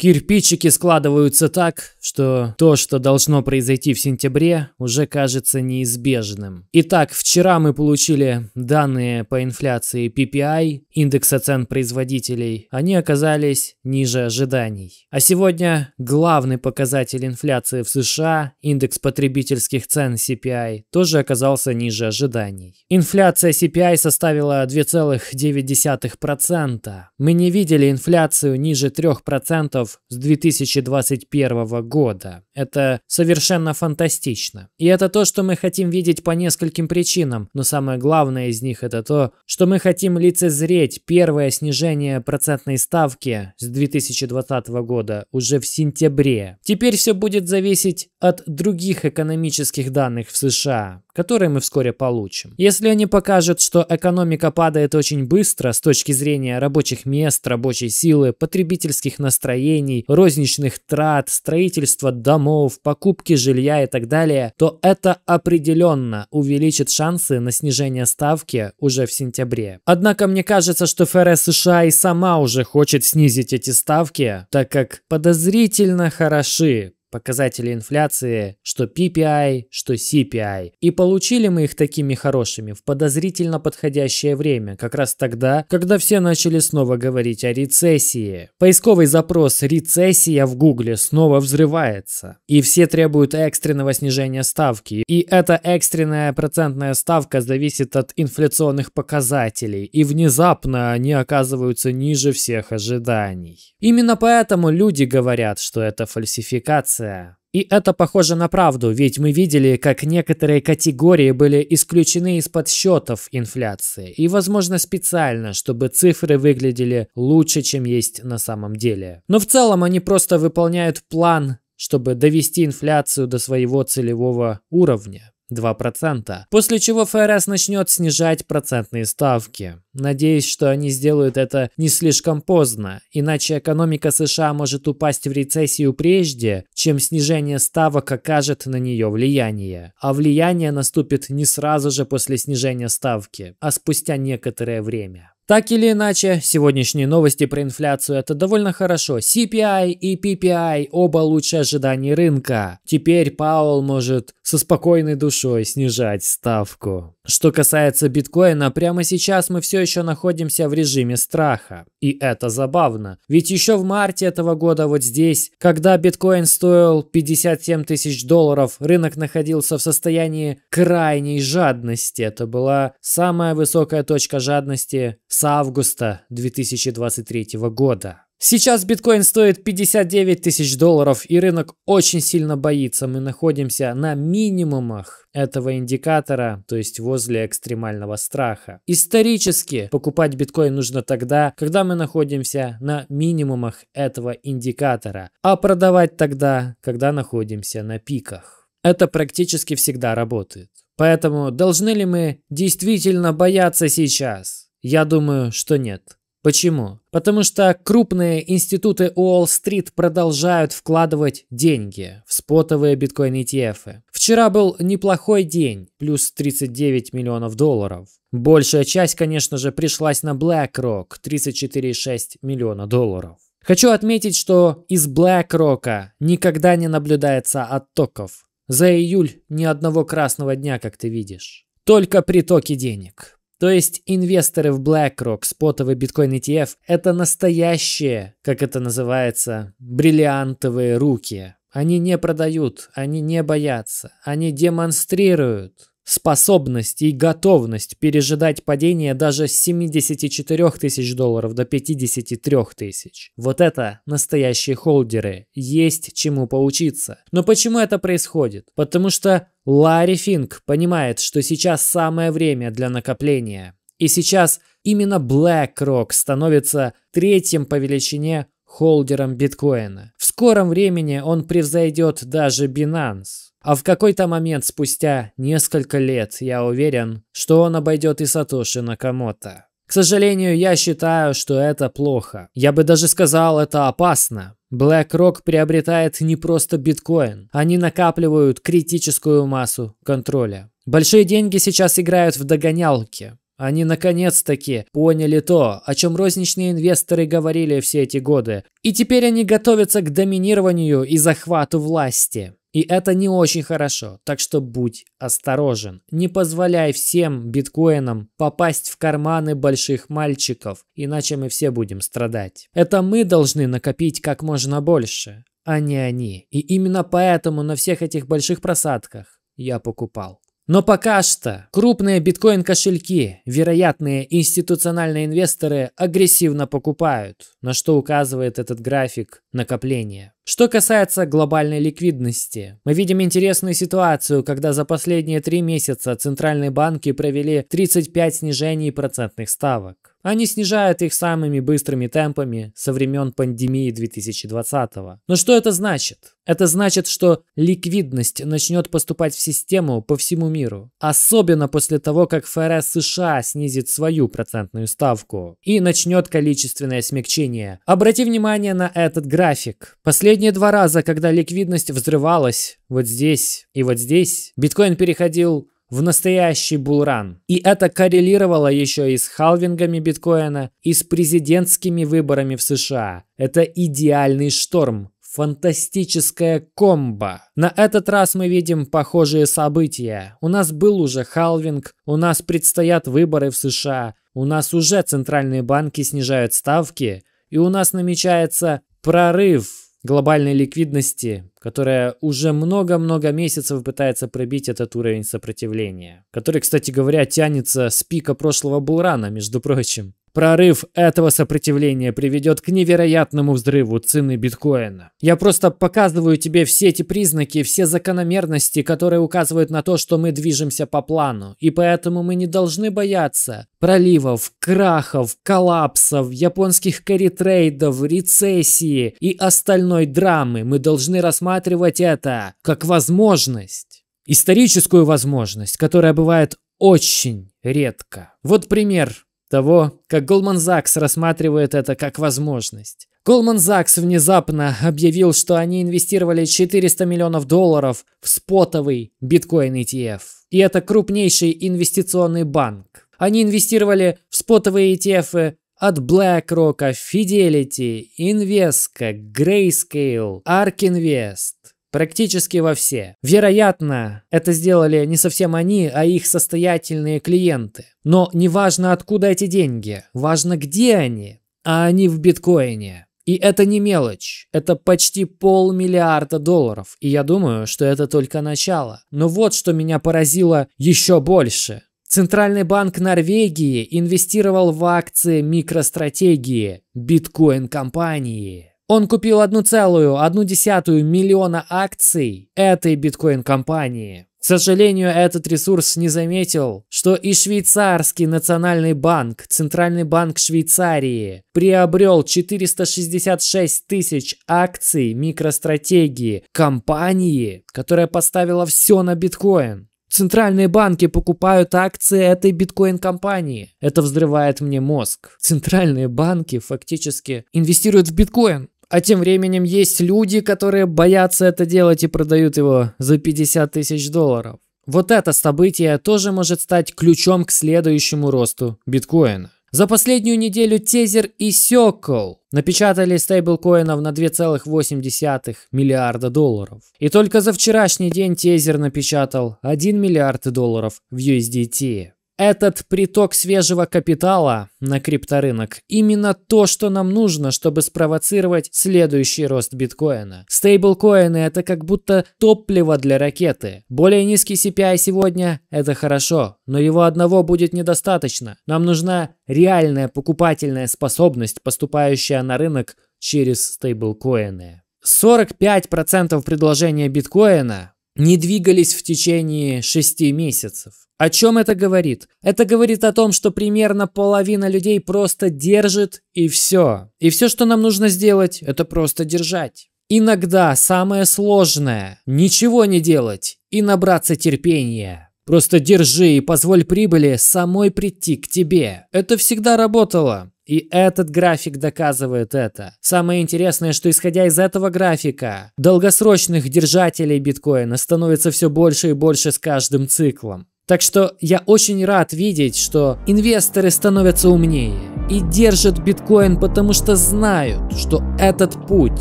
Кирпичики складываются так, что то, что должно произойти в сентябре, уже кажется неизбежным. Итак, вчера мы получили данные по инфляции PPI, индекса цен производителей. Они оказались ниже ожиданий. А сегодня главный показатель инфляции в США, индекс потребительских цен CPI, тоже оказался ниже ожиданий. Инфляция CPI составила 2,9%. Мы не видели инфляцию ниже 3% долларов с 2021 года. Это совершенно фантастично. И это то, что мы хотим видеть по нескольким причинам, но самое главное из них это то, что мы хотим лицезреть первое снижение процентной ставки с 2020 года уже в сентябре. Теперь все будет зависеть от других экономических данных в США, которые мы вскоре получим. Если они покажут, что экономика падает очень быстро с точки зрения рабочих мест, рабочей силы, потребительских настроений, отделений, розничных трат, строительства домов, покупки жилья и так далее, то это определенно увеличит шансы на снижение ставки уже в сентябре. Однако мне кажется, что ФРС США и сама уже хочет снизить эти ставки, так как подозрительно хороши показатели инфляции, что PPI, что CPI. И получили мы их такими хорошими в подозрительно подходящее время, как раз тогда, когда все начали снова говорить о рецессии. Поисковый запрос «рецессия» в Гугле снова взрывается. И все требуют экстренного снижения ставки. И эта экстренная процентная ставка зависит от инфляционных показателей. И внезапно они оказываются ниже всех ожиданий. Именно поэтому люди говорят, что это фальсификация информация. И это похоже на правду, ведь мы видели, как некоторые категории были исключены из подсчетов инфляции, и, возможно, специально, чтобы цифры выглядели лучше, чем есть на самом деле. Но в целом они просто выполняют план чтобы довести инфляцию до своего целевого уровня. 2%, после чего ФРС начнет снижать процентные ставки. Надеюсь, что они сделают это не слишком поздно, иначе экономика США может упасть в рецессию прежде, чем снижение ставок окажет на нее влияние. А влияние наступит не сразу же после снижения ставки, а спустя некоторое время. Так или иначе, сегодняшние новости про инфляцию это довольно хорошо. CPI и PPI оба лучше ожиданий рынка. Теперь Паул может со спокойной душой снижать ставку. Что касается биткоина, прямо сейчас мы все еще находимся в режиме страха. И это забавно. Ведь еще в марте этого года вот здесь, когда биткоин стоил 57 тысяч долларов, рынок находился в состоянии крайней жадности. Это была самая высокая точка жадности с августа 2023 года. Сейчас биткоин стоит 59 тысяч долларов, и рынок очень сильно боится. Мы находимся на минимумах этого индикатора, то есть возле экстремального страха. Исторически покупать биткоин нужно тогда, когда мы находимся на минимумах этого индикатора, а продавать тогда, когда находимся на пиках. Это практически всегда работает. Поэтому должны ли мы действительно бояться сейчас? Я думаю, что нет. Почему? Потому что крупные институты Уолл-стрит продолжают вкладывать деньги в спотовые биткоин ETF. Вчера был неплохой день, плюс 39 миллионов долларов. Большая часть, конечно же, пришлась на BlackRock, 34,6 миллиона долларов. Хочу отметить, что из BlackRock никогда не наблюдается оттоков. За июль ни одного красного дня, как ты видишь. Только притоки денег. То есть инвесторы в BlackRock, спотовый биткоин ETF – это настоящие, как это называется, бриллиантовые руки. Они не продают, они не боятся, они демонстрируют, способность и готовность пережидать падение даже с 74 тысяч долларов до 53 тысяч. Вот это настоящие холдеры. Есть чему поучиться. Но почему это происходит? Потому что Ларри Финк понимает, что сейчас самое время для накопления. И сейчас именно BlackRock становится третьим по величине холдером биткоина. В скором времени он превзойдет даже Binance. А в какой-то момент спустя несколько лет я уверен, что он обойдет и Сатоши Накамото. К сожалению, я считаю, что это плохо. Я бы даже сказал, это опасно. BlackRock приобретает не просто биткоин, они накапливают критическую массу контроля. Большие деньги сейчас играют в догонялки. Они наконец-таки поняли то, о чем розничные инвесторы говорили все эти годы. И теперь они готовятся к доминированию и захвату власти. И это не очень хорошо, так что будь осторожен. Не позволяй всем биткоинам попасть в карманы больших мальчиков, иначе мы все будем страдать. Это мы должны накопить как можно больше, а не они. И именно поэтому на всех этих больших просадках я покупал. Но пока что крупные биткоин-кошельки, вероятные институциональные инвесторы агрессивно покупают, на что указывает этот график накопления. Что касается глобальной ликвидности, мы видим интересную ситуацию, когда за последние три месяца центральные банки провели 35 снижений процентных ставок. Они снижают их самыми быстрыми темпами со времен пандемии 2020 -го. Но что это значит? Это значит, что ликвидность начнет поступать в систему по всему миру. Особенно после того, как ФРС США снизит свою процентную ставку и начнет количественное смягчение. Обрати внимание на этот график. Последние два раза, когда ликвидность взрывалась, вот здесь и вот здесь, биткоин переходил в настоящий булран. И это коррелировало еще и с халвингами биткоина, и с президентскими выборами в США. Это идеальный шторм, Фантастическая комбо. На этот раз мы видим похожие события. У нас был уже халвинг, у нас предстоят выборы в США, у нас уже центральные банки снижают ставки, и у нас намечается прорыв глобальной ликвидности, которая уже много-много месяцев пытается пробить этот уровень сопротивления, который, кстати говоря, тянется с пика прошлого Булрана, между прочим. Прорыв этого сопротивления приведет к невероятному взрыву цены биткоина. Я просто показываю тебе все эти признаки, все закономерности, которые указывают на то, что мы движемся по плану. И поэтому мы не должны бояться проливов, крахов, коллапсов, японских каритрейдов, рецессии и остальной драмы. Мы должны рассматривать это как возможность. Историческую возможность, которая бывает очень редко. Вот пример того, как Голман Закс рассматривает это как возможность. Голман Закс внезапно объявил, что они инвестировали 400 миллионов долларов в спотовый биткоин ETF. И это крупнейший инвестиционный банк. Они инвестировали в спотовые ETF от BlackRock, Fidelity, Invesco, Grayscale, ArK Invest. Практически во все. Вероятно, это сделали не совсем они, а их состоятельные клиенты. Но не важно, откуда эти деньги, важно, где они. А они в биткоине. И это не мелочь, это почти полмиллиарда долларов, и я думаю, что это только начало. Но вот что меня поразило еще больше. Центральный банк Норвегии инвестировал в акции микростратегии биткоин-компании. Он купил одну целую, одну десятую миллиона акций этой биткоин-компании. К сожалению, этот ресурс не заметил, что и швейцарский национальный банк, Центральный банк Швейцарии, приобрел 466 тысяч акций микростратегии компании, которая поставила все на биткоин. Центральные банки покупают акции этой биткоин-компании. Это взрывает мне мозг. Центральные банки фактически инвестируют в биткоин. А тем временем есть люди, которые боятся это делать и продают его за 50 тысяч долларов. Вот это событие тоже может стать ключом к следующему росту биткоина. За последнюю неделю Тезер и Секл напечатали стейблкоинов на 2,8 миллиарда долларов. И только за вчерашний день Тезер напечатал 1 миллиард долларов в USDT. Этот приток свежего капитала на крипторынок – именно то, что нам нужно, чтобы спровоцировать следующий рост биткоина. Стейблкоины – это как будто топливо для ракеты. Более низкий CPI сегодня – это хорошо, но его одного будет недостаточно. Нам нужна реальная покупательная способность, поступающая на рынок через стейблкоины. 45% предложения биткоина не двигались в течение шести месяцев. О чем это говорит? Это говорит о том, что примерно половина людей просто держит и все. И все, что нам нужно сделать, это просто держать. Иногда самое сложное – ничего не делать и набраться терпения. Просто держи и позволь прибыли самой прийти к тебе. Это всегда работало. И этот график доказывает это. Самое интересное, что исходя из этого графика, долгосрочных держателей биткоина становится все больше и больше с каждым циклом. Так что я очень рад видеть, что инвесторы становятся умнее и держат биткоин, потому что знают, что этот путь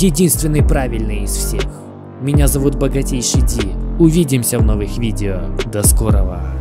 единственный правильный из всех. Меня зовут Богатейший Ди. Увидимся в новых видео. До скорого.